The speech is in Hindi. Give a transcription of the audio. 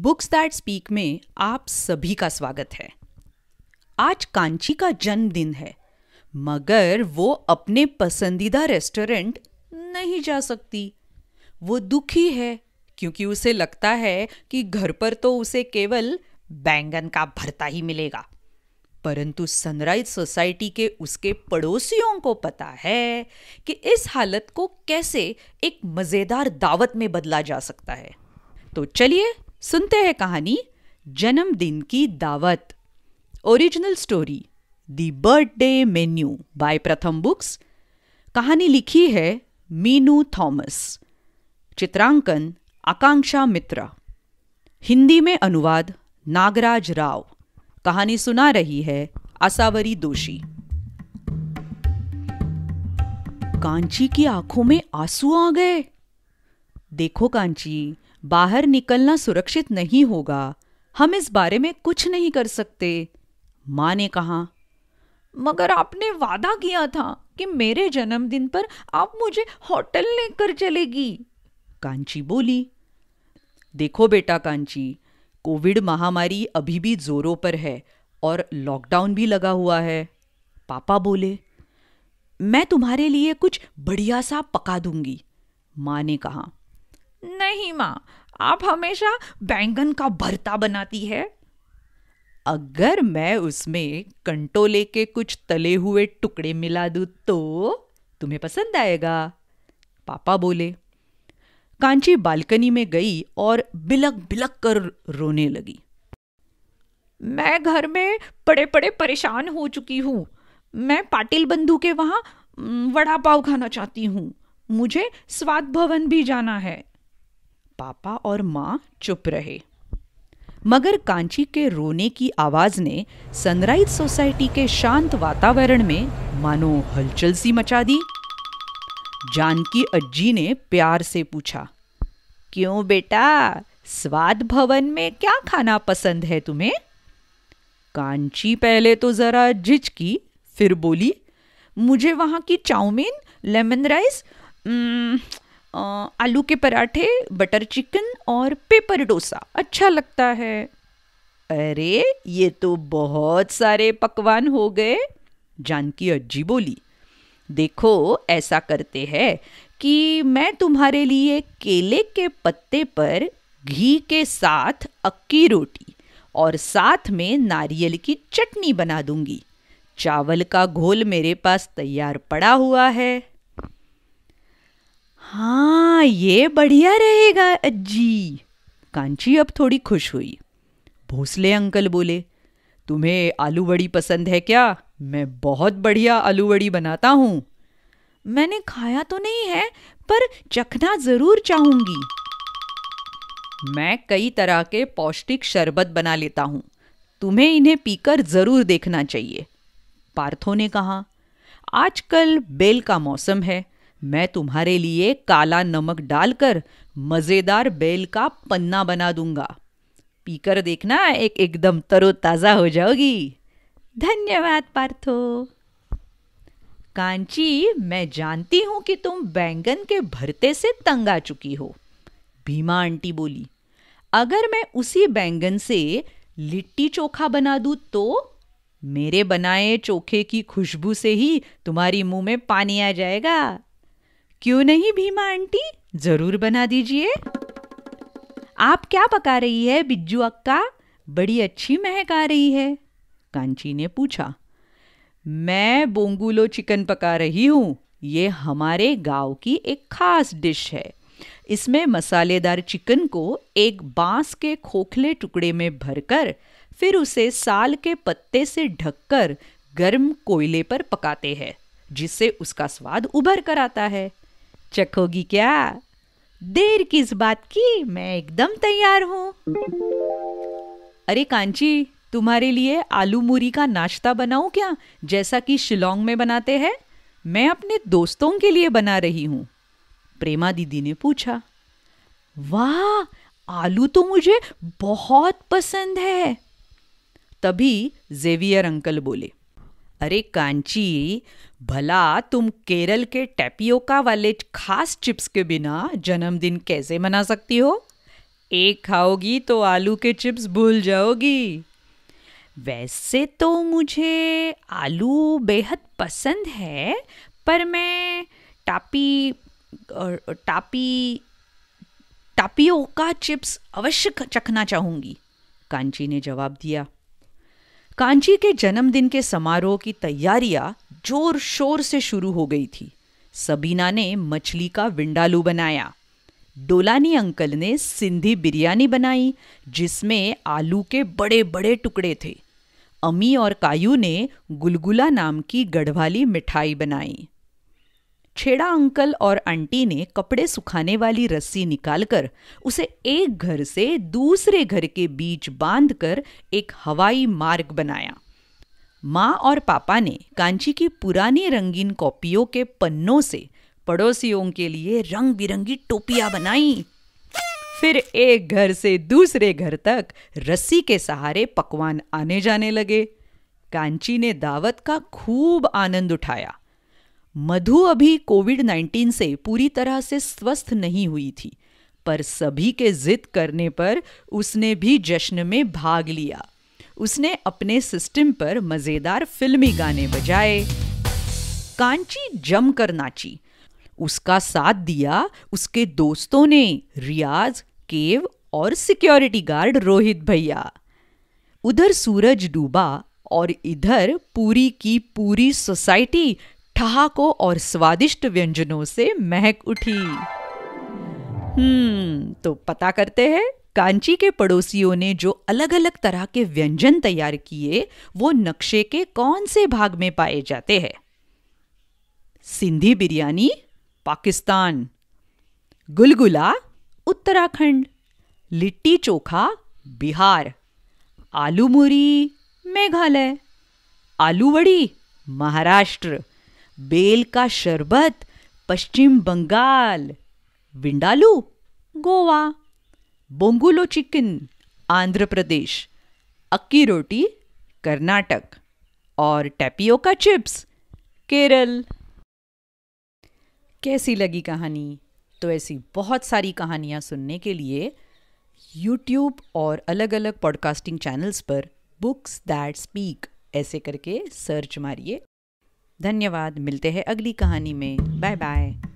बुक्स दैट स्पीक में आप सभी का स्वागत है आज कांची का जन्मदिन है मगर वो अपने पसंदीदा रेस्टोरेंट नहीं जा सकती वो दुखी है क्योंकि उसे लगता है कि घर पर तो उसे केवल बैंगन का भरता ही मिलेगा परंतु सनराइज सोसाइटी के उसके पड़ोसियों को पता है कि इस हालत को कैसे एक मज़ेदार दावत में बदला जा सकता है तो चलिए सुनते हैं कहानी जन्मदिन की दावत original story the birthday menu by Pratham Books कहानी लिखी है मीनू थॉमस चित्रांकन आकांक्षा मित्रा हिंदी में अनुवाद नागराज राव कहानी सुना रही है असावरी दोषी कांची की आंखों में आंसू आ गए देखो कांची बाहर निकलना सुरक्षित नहीं होगा हम इस बारे में कुछ नहीं कर सकते माँ ने कहा मगर आपने वादा किया था कि मेरे जन्मदिन पर आप मुझे होटल लेकर चलेगी कांची बोली देखो बेटा कांची कोविड महामारी अभी भी जोरों पर है और लॉकडाउन भी लगा हुआ है पापा बोले मैं तुम्हारे लिए कुछ बढ़िया सा पका दूंगी माँ ने कहा नहीं माँ आप हमेशा बैंगन का भरता बनाती है अगर मैं उसमें कंटोले के कुछ तले हुए टुकड़े मिला दूँ तो तुम्हें पसंद आएगा पापा बोले कांची बालकनी में गई और बिलक बिलक कर रोने लगी मैं घर में पड़े पड़े परेशान हो चुकी हूँ मैं पाटिल बंधु के वहां वड़ा पाव खाना चाहती हूँ मुझे स्वाद भवन भी जाना है पापा और माँ चुप रहे मगर कांची के रोने की आवाज ने सनराइज सोसाइटी के शांत वातावरण में मानो हलचल सी मचा दी जानकी अज्जी ने प्यार से पूछा क्यों बेटा स्वाद भवन में क्या खाना पसंद है तुम्हें कांची पहले तो जरा झिझकी फिर बोली मुझे वहां की चाउमीन लेमन राइस आलू के पराठे बटर चिकन और पेपर डोसा अच्छा लगता है अरे ये तो बहुत सारे पकवान हो गए जानकी अज्जी बोली देखो ऐसा करते हैं कि मैं तुम्हारे लिए केले के पत्ते पर घी के साथ अक्की रोटी और साथ में नारियल की चटनी बना दूंगी चावल का घोल मेरे पास तैयार पड़ा हुआ है हाँ ये बढ़िया रहेगा अज्जी कांची अब थोड़ी खुश हुई भोसले अंकल बोले तुम्हें आलू बड़ी पसंद है क्या मैं बहुत बढ़िया आलू बड़ी बनाता हूँ मैंने खाया तो नहीं है पर चखना जरूर चाहूंगी मैं कई तरह के पौष्टिक शरबत बना लेता हूँ तुम्हें इन्हें पीकर जरूर देखना चाहिए पार्थो ने कहा आजकल बेल का मौसम है मैं तुम्हारे लिए काला नमक डालकर मज़ेदार बेल का पन्ना बना दूंगा पीकर देखना एक एकदम तरोताज़ा हो जाओगी धन्यवाद पार्थो कांची मैं जानती हूं कि तुम बैंगन के भरते से तंग आ चुकी हो भीमा आंटी बोली अगर मैं उसी बैंगन से लिट्टी चोखा बना दू तो मेरे बनाए चोखे की खुशबू से ही तुम्हारी मुंह में पानी आ जाएगा क्यों नहीं भीमा आंटी जरूर बना दीजिए आप क्या पका रही है बिज्जू अक्का बड़ी अच्छी महक आ रही है कांची ने पूछा मैं बोंगुलो चिकन पका रही हूँ ये हमारे गांव की एक खास डिश है इसमें मसालेदार चिकन को एक बांस के खोखले टुकड़े में भरकर फिर उसे साल के पत्ते से ढककर गर्म कोयले पर पकाते हैं जिससे उसका स्वाद उभर कर आता है चखोगी क्या देर किस बात की मैं एकदम तैयार हूँ अरे कांची तुम्हारे लिए आलू मूरी का नाश्ता बनाऊं क्या जैसा कि शिलोंग में बनाते हैं मैं अपने दोस्तों के लिए बना रही हूँ प्रेमा दीदी ने पूछा वाह आलू तो मुझे बहुत पसंद है तभी जेवियर अंकल बोले अरे कांची भला तुम केरल के टेपियोका वाले खास चिप्स के बिना जन्मदिन कैसे मना सकती हो एक खाओगी तो आलू के चिप्स भूल जाओगी वैसे तो मुझे आलू बेहद पसंद है पर मैं टापी टापी टापियोका चिप्स अवश्य चखना चाहूँगी कांची ने जवाब दिया कांची के जन्मदिन के समारोह की तैयारियां जोर शोर से शुरू हो गई थी सबीना ने मछली का विंडालू बनाया डोलानी अंकल ने सिंधी बिरयानी बनाई जिसमें आलू के बड़े बड़े टुकड़े थे अमी और कायू ने गुलगुला नाम की गढ़वाली मिठाई बनाई छेड़ा अंकल और आंटी ने कपड़े सुखाने वाली रस्सी निकालकर उसे एक घर से दूसरे घर के बीच बांधकर एक हवाई मार्ग बनाया माँ और पापा ने कांची की पुरानी रंगीन कॉपियों के पन्नों से पड़ोसियों के लिए रंग बिरंगी टोपियां बनाई फिर एक घर से दूसरे घर तक रस्सी के सहारे पकवान आने जाने लगे कांची ने दावत का खूब आनंद उठाया मधु अभी कोविड 19 से पूरी तरह से स्वस्थ नहीं हुई थी पर सभी के जिद करने पर उसने भी जश्न में भाग लिया उसने अपने सिस्टम पर मज़ेदार फिल्मी गाने बजाए कांची जमकर नाची उसका साथ दिया उसके दोस्तों ने रियाज केव और सिक्योरिटी गार्ड रोहित भैया उधर सूरज डूबा और इधर पूरी की पूरी सोसाइटी ठहाकों और स्वादिष्ट व्यंजनों से महक उठी हम्म तो पता करते हैं कांची के पड़ोसियों ने जो अलग अलग तरह के व्यंजन तैयार किए वो नक्शे के कौन से भाग में पाए जाते हैं सिंधी बिरयानी पाकिस्तान गुलगुला उत्तराखंड लिट्टी चोखा बिहार आलू मूरी मेघालय आलू वड़ी महाराष्ट्र बेल का शरबत पश्चिम बंगाल विंडालू गोवा बोंगुलो चिकन आंध्र प्रदेश अक्की रोटी कर्नाटक और टैपियो का चिप्स केरल कैसी लगी कहानी तो ऐसी बहुत सारी कहानियाँ सुनने के लिए यूट्यूब और अलग अलग पॉडकास्टिंग चैनल्स पर बुक्स दैट स्पीक ऐसे करके सर्च मारिए धन्यवाद मिलते हैं अगली कहानी में बाय बाय